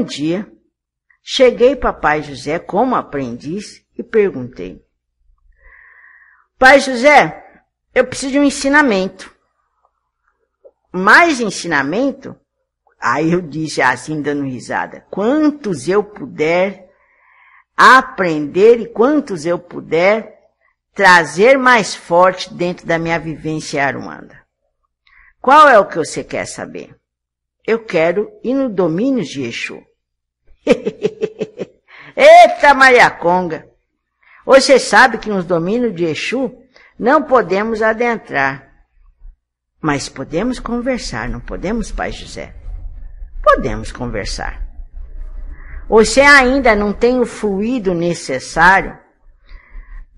Um dia, cheguei para Pai José como aprendiz e perguntei: Pai José, eu preciso de um ensinamento. Mais ensinamento? Aí eu disse assim, dando risada: Quantos eu puder aprender e quantos eu puder trazer mais forte dentro da minha vivência aruanda. Qual é o que você quer saber? Eu quero ir no domínio de Exu. Eita Mariaconga! Você sabe que nos domínios de Exu não podemos adentrar, mas podemos conversar, não podemos, Pai José? Podemos conversar. Você ainda não tem o fluido necessário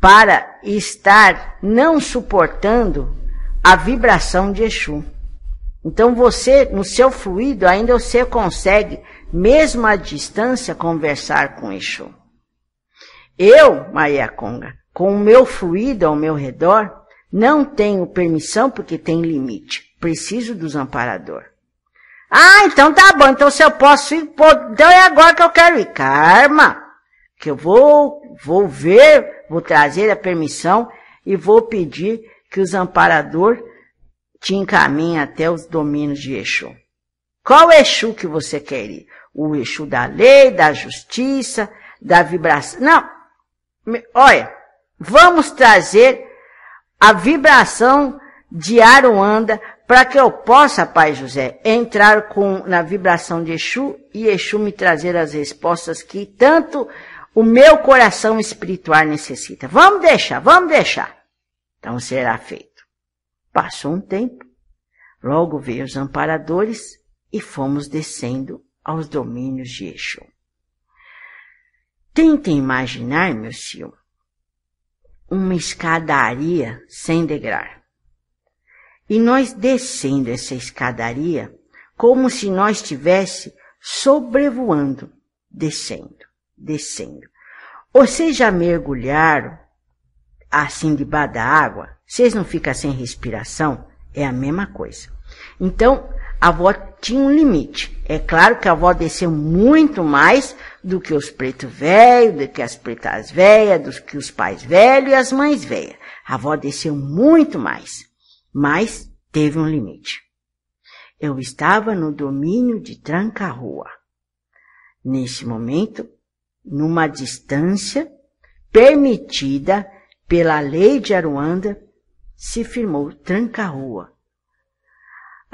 para estar não suportando a vibração de Exu. Então você, no seu fluido, ainda você consegue mesmo à distância, conversar com Exu. Eu, Maria Conga, com o meu fluido ao meu redor, não tenho permissão porque tem limite. Preciso dos amparador. Ah, então tá bom. Então se eu posso ir, pô, então é agora que eu quero ir. Karma! Que eu vou, vou ver, vou trazer a permissão e vou pedir que os amparador te encaminhem até os domínios de Exu. Qual Exu que você quer ir? o eixo da lei, da justiça, da vibração. Não, olha, vamos trazer a vibração de Aruanda para que eu possa, Pai José, entrar com na vibração de Exu e Exu me trazer as respostas que tanto o meu coração espiritual necessita. Vamos deixar, vamos deixar. Então será feito. Passou um tempo. Logo veio os amparadores e fomos descendo aos domínios de Exu. Tentem imaginar, meu tio, uma escadaria sem degrau. E nós descendo essa escadaria como se nós estivesse sobrevoando, descendo, descendo. Vocês já mergulharam assim debaixo da água? Vocês não ficam sem respiração? É a mesma coisa. Então, a avó tinha um limite. É claro que a avó desceu muito mais do que os pretos velhos, do que as pretas velhas, do que os pais velhos e as mães velhas. A avó desceu muito mais, mas teve um limite. Eu estava no domínio de Tranca-Rua. Neste momento, numa distância permitida pela lei de Aruanda, se firmou Tranca-Rua,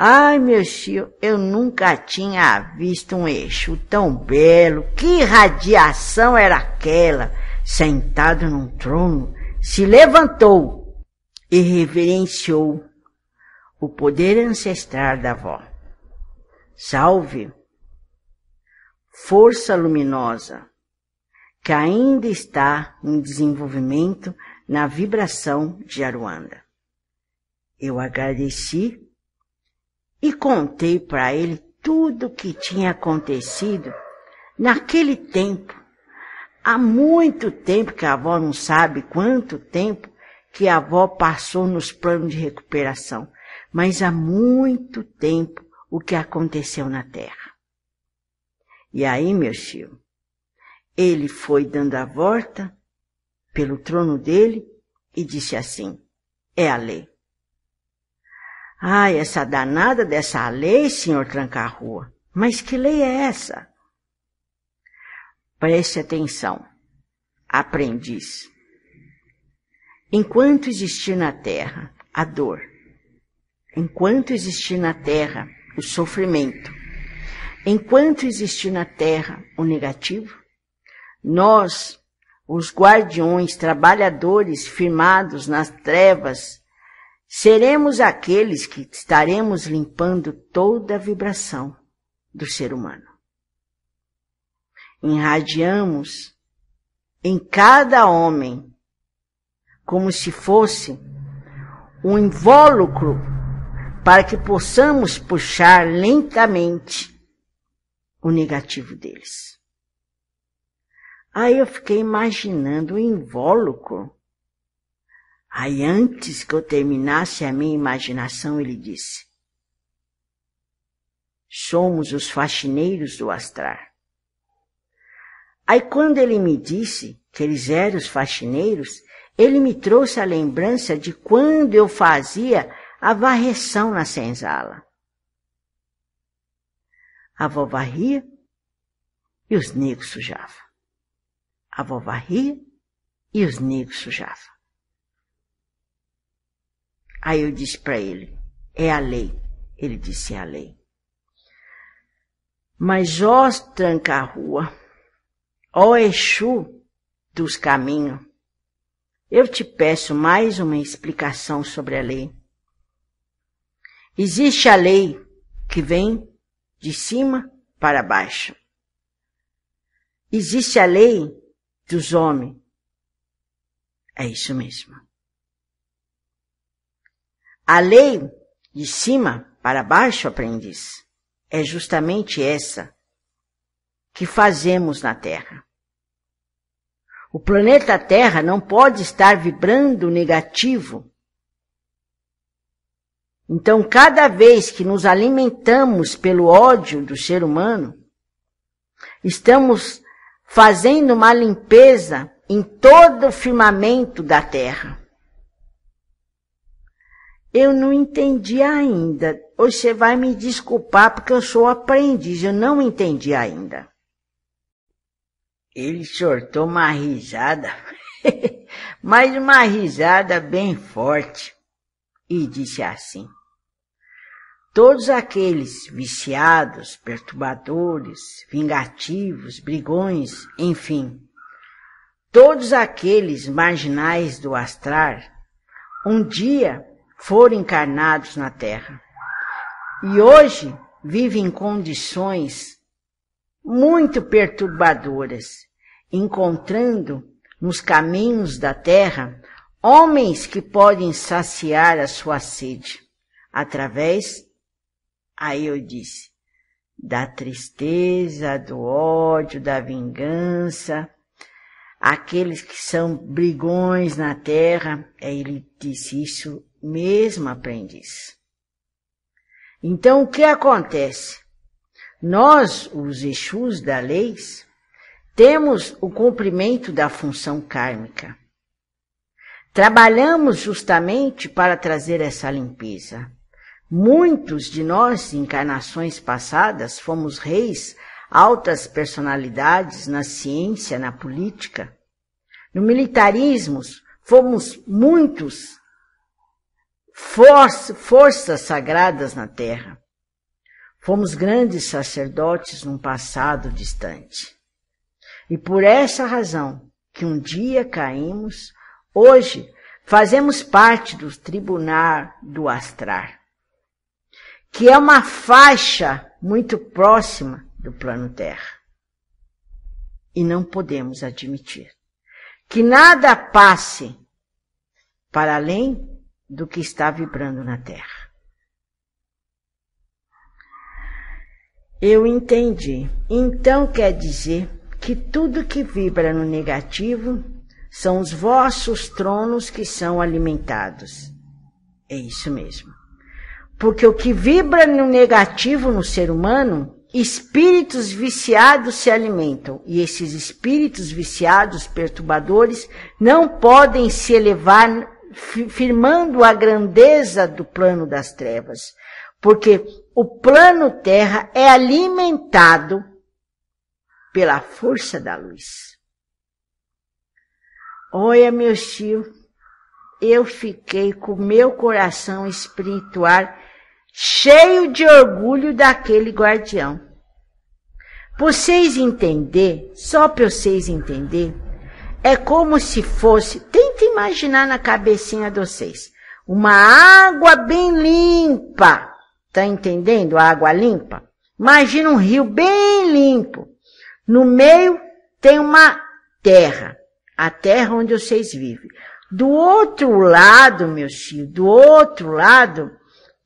Ai, meu tio, eu nunca tinha visto um eixo tão belo. Que radiação era aquela? Sentado num trono, se levantou e reverenciou o poder ancestral da avó. Salve, força luminosa, que ainda está em desenvolvimento na vibração de Aruanda. Eu agradeci e contei para ele tudo o que tinha acontecido naquele tempo. Há muito tempo que a avó não sabe quanto tempo que a avó passou nos planos de recuperação, mas há muito tempo o que aconteceu na terra. E aí, meu tio, ele foi dando a volta pelo trono dele e disse assim: é a lei. Ah, essa danada dessa lei, senhor Tranca-Rua. Mas que lei é essa? Preste atenção, aprendiz. Enquanto existir na terra a dor, enquanto existir na terra o sofrimento, enquanto existir na terra o negativo, nós, os guardiões, trabalhadores firmados nas trevas, Seremos aqueles que estaremos limpando toda a vibração do ser humano. Irradiamos em cada homem como se fosse um invólucro para que possamos puxar lentamente o negativo deles. Aí eu fiquei imaginando o invólucro Aí, antes que eu terminasse a minha imaginação, ele disse: Somos os faxineiros do astrar. Aí, quando ele me disse que eles eram os faxineiros, ele me trouxe a lembrança de quando eu fazia a varreção na senzala. A avó varria e os negros sujavam. A avó varria e os negros sujavam. Aí eu disse para ele: é a lei. Ele disse: é a lei. Mas ó tranca-rua, ó Exu dos caminhos, eu te peço mais uma explicação sobre a lei. Existe a lei que vem de cima para baixo. Existe a lei dos homens. É isso mesmo. A lei de cima para baixo, aprendiz, é justamente essa que fazemos na Terra. O planeta Terra não pode estar vibrando negativo. Então, cada vez que nos alimentamos pelo ódio do ser humano, estamos fazendo uma limpeza em todo o firmamento da Terra eu não entendi ainda. Você vai me desculpar porque eu sou aprendiz, eu não entendi ainda. Ele soltou uma risada, mas uma risada bem forte, e disse assim: Todos aqueles viciados, perturbadores, vingativos, brigões, enfim, todos aqueles marginais do astrar, um dia foram encarnados na Terra. E hoje vivem em condições muito perturbadoras, encontrando nos caminhos da terra homens que podem saciar a sua sede através, aí eu disse, da tristeza, do ódio, da vingança, aqueles que são brigões na terra, é, ele disse isso mesmo aprendiz. Então o que acontece? Nós, os Exus da lei, temos o cumprimento da função kármica. Trabalhamos justamente para trazer essa limpeza. Muitos de nós, encarnações passadas, fomos reis altas personalidades na ciência, na política. No militarismo, fomos muitos for forças sagradas na terra. Fomos grandes sacerdotes num passado distante. E por essa razão que um dia caímos, hoje fazemos parte do tribunal do astrar, que é uma faixa muito próxima do plano Terra. E não podemos admitir que nada passe para além do que está vibrando na Terra. Eu entendi. Então quer dizer que tudo que vibra no negativo são os vossos tronos que são alimentados. É isso mesmo. Porque o que vibra no negativo no ser humano espíritos viciados se alimentam, e esses espíritos viciados, perturbadores, não podem se elevar firmando a grandeza do plano das trevas, porque o plano terra é alimentado pela força da luz. Olha, meu tio, eu fiquei com meu coração espiritual cheio de orgulho daquele guardião. Por vocês entender, só para vocês entender, é como se fosse, tenta imaginar na cabecinha de vocês, uma água bem limpa. Tá entendendo? A água limpa. Imagina um rio bem limpo. No meio tem uma terra, a terra onde vocês vivem. Do outro lado, meu filho, do outro lado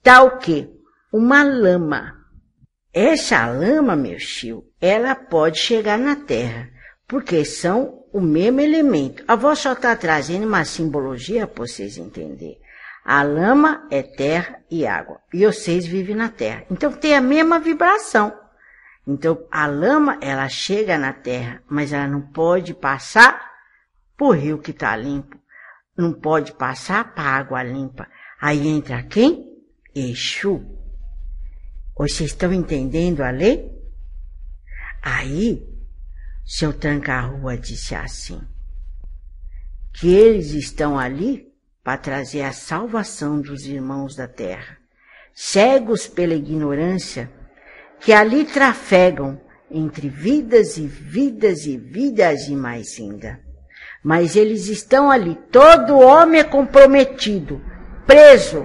Tá o quê? Uma lama. Essa lama, meu tio, ela pode chegar na Terra, porque são o mesmo elemento. A avó só está trazendo uma simbologia para vocês entenderem. A lama é terra e água, e vocês vivem na terra. Então tem a mesma vibração. Então a lama, ela chega na terra, mas ela não pode passar por rio que está limpo. Não pode passar para água limpa. Aí entra quem? Exu. Vocês estão entendendo a lei? Aí, seu tranca-rua disse assim: que eles estão ali para trazer a salvação dos irmãos da terra, cegos pela ignorância, que ali trafegam entre vidas e vidas e vidas e mais ainda. Mas eles estão ali, todo homem é comprometido, preso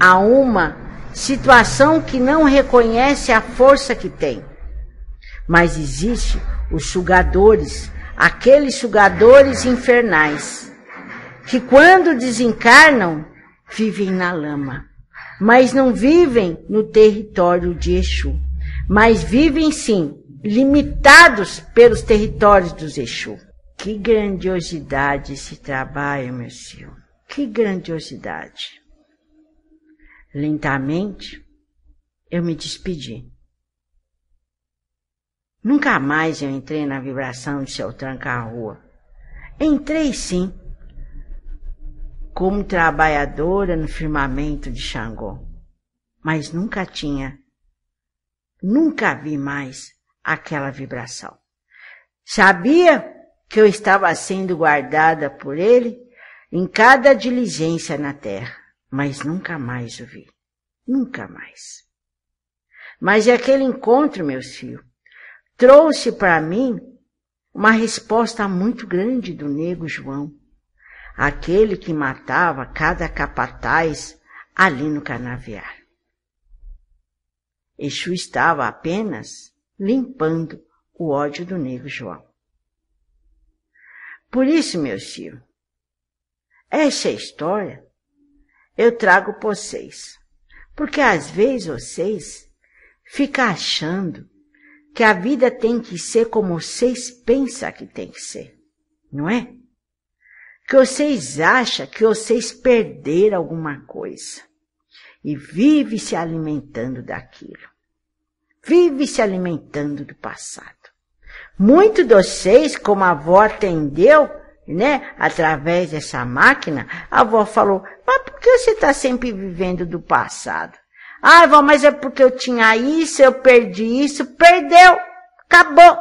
a uma situação que não reconhece a força que tem. Mas existe os sugadores, aqueles sugadores infernais, que quando desencarnam, vivem na lama, mas não vivem no território de Exu, mas vivem sim limitados pelos territórios dos Exu. Que grandiosidade esse trabalho, meu senhor. Que grandiosidade. Lentamente, eu me despedi. Nunca mais eu entrei na vibração de seu tranca-rua. Entrei sim, como trabalhadora no firmamento de Xangô, mas nunca tinha, nunca vi mais aquela vibração. Sabia que eu estava sendo guardada por ele em cada diligência na terra mas nunca mais o vi. Nunca mais. Mas é aquele encontro, meus filhos, trouxe para mim uma resposta muito grande do nego João, aquele que matava cada capataz ali no canaviar. Exu estava apenas limpando o ódio do nego João. Por isso, meus filhos, essa é história eu trago por vocês. Porque às vezes vocês ficam achando que a vida tem que ser como vocês pensam que tem que ser, não é? Que vocês acham que vocês perderam alguma coisa e vive se alimentando daquilo. Vive se alimentando do passado. Muito de vocês, como a avó atendeu, né, através dessa máquina, a avó falou, mas por que você está sempre vivendo do passado? Ah, avó, mas é porque eu tinha isso, eu perdi isso, perdeu, acabou,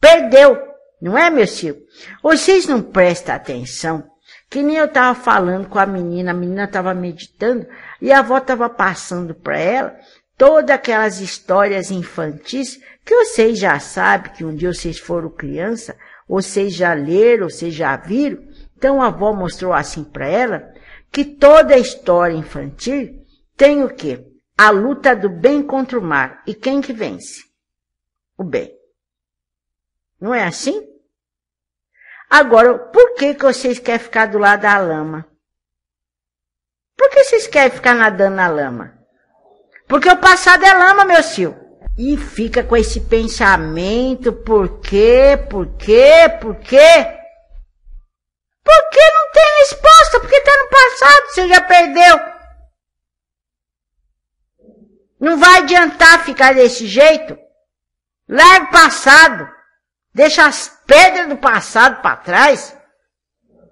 perdeu, não é, meu filho? Vocês não prestam atenção, que nem eu estava falando com a menina, a menina estava meditando, e a avó estava passando para ela todas aquelas histórias infantis que vocês já sabem que um dia vocês foram criança, vocês já leram, vocês já viram. Então a avó mostrou assim para ela que toda a história infantil tem o quê? A luta do bem contra o mal. E quem que vence? O bem. Não é assim? Agora, por que, que vocês querem ficar do lado da lama? Por que vocês querem ficar nadando na lama? Porque o passado é lama, meu filho. E fica com esse pensamento, por quê, por quê, por quê? Porque não tem resposta, porque está no passado, você já perdeu. Não vai adiantar ficar desse jeito. Leve o passado. Deixa as pedras do passado para trás.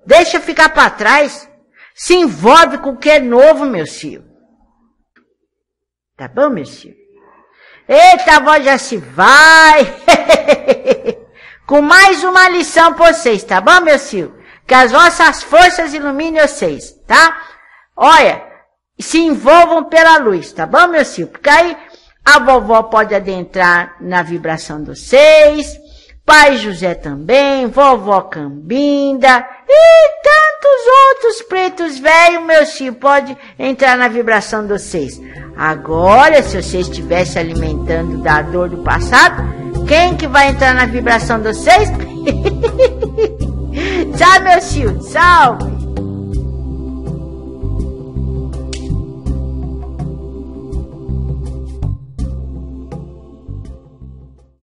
Deixa ficar para trás. Se envolve com o que é novo, meu filho. Tá bom, meu filho? Eita, a avó já se vai. Com mais uma lição para vocês, tá bom, meu filho? Que as vossas forças iluminem vocês, tá? Olha, se envolvam pela luz, tá bom, meu filho? Porque aí a vovó pode adentrar na vibração dos seis, pai José também, vovó Cambinda. Eita! Muitos outros pretos velhos, meu tio pode entrar na vibração de vocês. Agora, se você estiver se alimentando da dor do passado, quem que vai entrar na vibração de vocês? Tchau, meu tio. Salve!